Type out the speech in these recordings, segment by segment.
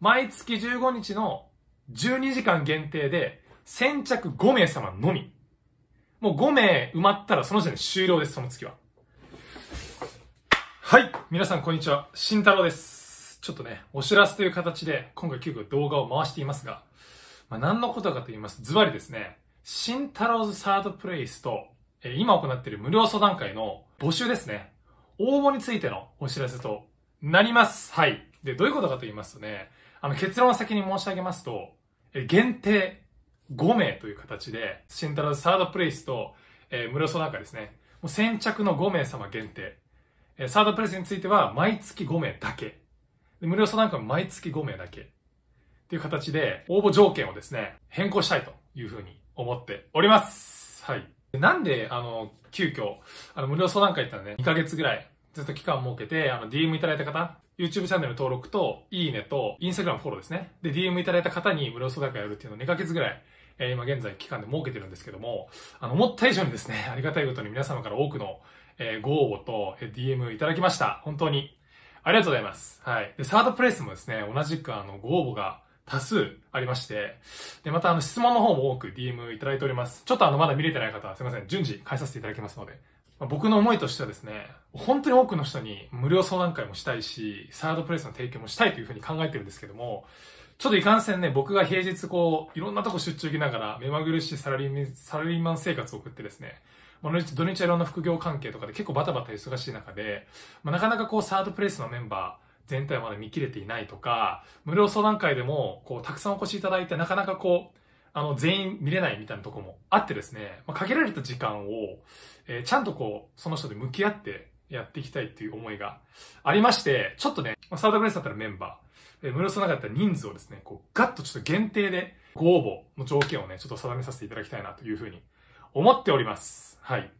毎月15日の12時間限定で、先着5名様のみ。もう5名埋まったらその時点で終了です、その月は。はい。皆さん、こんにちは。慎太郎です。ちょっとね、お知らせという形で、今回急遽動画を回していますが、まあ、何のことかと言います。ズバリですね、慎太郎ズサードプレイスと、え今行っている無料相談会の募集ですね。応募についてのお知らせとなります。はい。で、どういうことかと言いますとね、あの、結論を先に申し上げますと、え、限定5名という形で、慎太郎サードプレイスと、えー、無料相談会ですね。もう先着の5名様限定。えー、サードプレイスについては、毎月5名だけ。で無料相談会は毎月5名だけ。っていう形で、応募条件をですね、変更したいというふうに思っております。はい。なんで、あの、急遽、あの、無料相談会ってのはね、2ヶ月ぐらい、ずっと期間を設けて、あの、DM いただいた方、YouTube チャンネル登録と、いいねと、Instagram フォローですね。で、DM いただいた方に無料相談会やるっていうのを2ヶ月ぐらい、え今現在期間で設けてるんですけども、あの、思った以上にですね、ありがたいことに皆様から多くの、えご応募と、え DM いただきました。本当に。ありがとうございます。はい。で、サードプレイスもですね、同じくあの、ご応募が多数ありまして、で、またあの、質問の方も多く DM いただいております。ちょっとあの、まだ見れてない方はすいません。順次返させていただきますので、僕の思いとしてはですね、本当に多くの人に無料相談会もしたいし、サードプレイスの提供もしたいというふうに考えてるんですけども、ちょっといかんせんね、僕が平日こう、いろんなとこ出張行きながら、目まぐるしいサラリーサラリーマン生活を送ってですね、まあ、土日はいろんな副業関係とかで結構バタバタ忙しい中で、まあ、なかなかこう、サードプレイスのメンバー、全体はまだ見切れていないとか、無料相談会でも、こう、たくさんお越しいただいて、なかなかこう、あの、全員見れないみたいなとこもあってですね、まあ、限られた時間を、えー、ちゃんとこう、その人で向き合ってやっていきたいっていう思いがありまして、ちょっとね、まサードグレースだったらメンバー、えー、ムロスのだったら人数をですね、こう、ガッとちょっと限定で、ご応募の条件をね、ちょっと定めさせていただきたいなというふうに思っております。はい。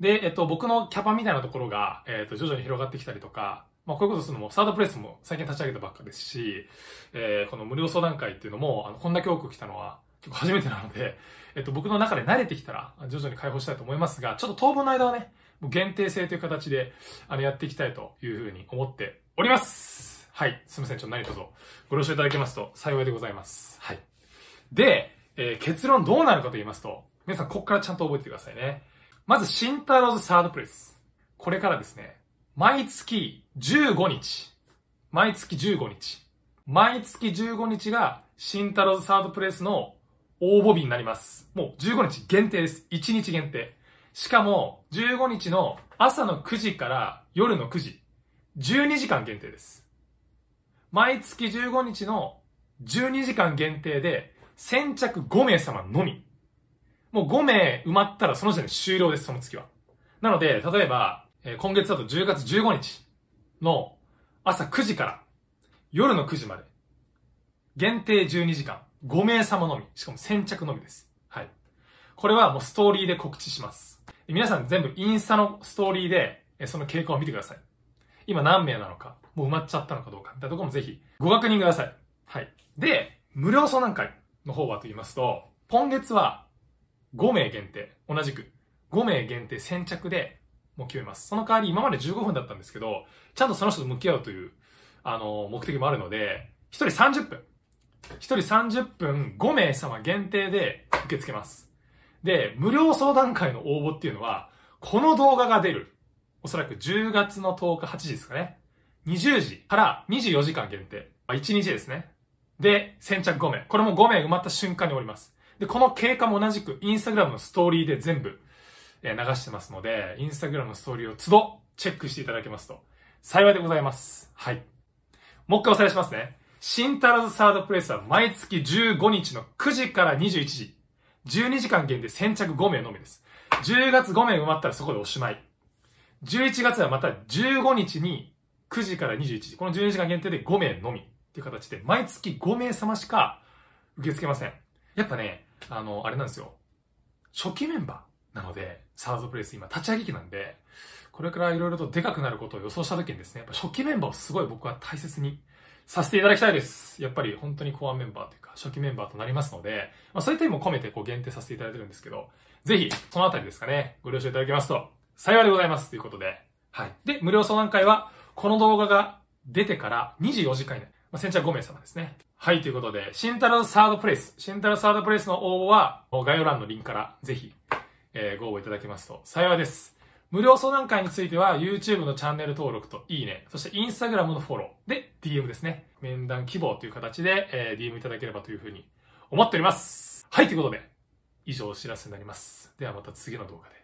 で、えっと、僕のキャパみたいなところが、えっと、徐々に広がってきたりとか、まあ、こういうことするのも、サードプレイスも最近立ち上げたばっかですし、えー、この無料相談会っていうのも、あの、こんだけ多く来たのは、結構初めてなので、えっと、僕の中で慣れてきたら、徐々に解放したいと思いますが、ちょっと当分の間はね、限定制という形で、あの、やっていきたいというふうに思っておりますはい。すみません。ちょっと何卒ご了承いただけますと幸いでございます。はい。で、えー、結論どうなるかと言いますと、皆さんここからちゃんと覚えてくださいね。まず、シンタローズサードプレス。これからですね、毎月15日、毎月15日、毎月15日が、シンタローズサードプレスの応募日になります。もう15日限定です。1日限定。しかも、15日の朝の9時から夜の9時、12時間限定です。毎月15日の12時間限定で、先着5名様のみ。もう5名埋まったらその時点で終了です、その月は。なので、例えば、今月だと10月15日の朝9時から夜の9時まで、限定12時間。5名様のみ。しかも先着のみです。はい。これはもうストーリーで告知します。皆さん全部インスタのストーリーで、その傾向を見てください。今何名なのか、もう埋まっちゃったのかどうか、みたいなところもぜひご確認ください。はい。で、無料相談会の方はと言いますと、今月は5名限定、同じく5名限定先着でもう決めます。その代わり今まで15分だったんですけど、ちゃんとその人と向き合うという、あの、目的もあるので、1人30分1人30分5名様限定で受け付けます。で、無料相談会の応募っていうのは、この動画が出る。おそらく10月の10日8時ですかね。20時から24時間限定。1日ですね。で、先着5名。これも5名埋まった瞬間におります。で、この経過も同じく、インスタグラムのストーリーで全部、え流してますので、インスタグラムのストーリーを都度チェックしていただけますと幸いでございます。はい。もう一回おさらいしますね。新太郎サードプレイスは毎月15日の9時から21時。12時間限定先着5名のみです。10月5名埋まったらそこでおしまい。11月はまた15日に9時から21時。この12時間限定で5名のみっていう形で、毎月5名様しか受け付けません。やっぱね、あの、あれなんですよ。初期メンバーなので、サードプレイス今立ち上げ機なんで、これから色々とでかくなることを予想した時にですね、やっぱ初期メンバーをすごい僕は大切にさせていただきたいです。やっぱり本当にコアメンバーというか、初期メンバーとなりますので、まあそういった意味も込めてこう限定させていただいてるんですけど、ぜひ、このあたりですかね、ご了承いただけますと、幸いでございます。ということで、はい。で、無料相談会は、この動画が出てから24時間以内、まあ、先着5名様ですね。はい、ということで、新太郎サードプレイス、新太郎サードプレイスの応募は、概要欄のリンクからぜひ、えー、ご応募いただけますと幸いです。無料相談会については YouTube のチャンネル登録といいね、そして Instagram のフォローで DM ですね。面談希望という形で、え DM いただければというふうに思っております。はい、ということで、以上お知らせになります。ではまた次の動画で。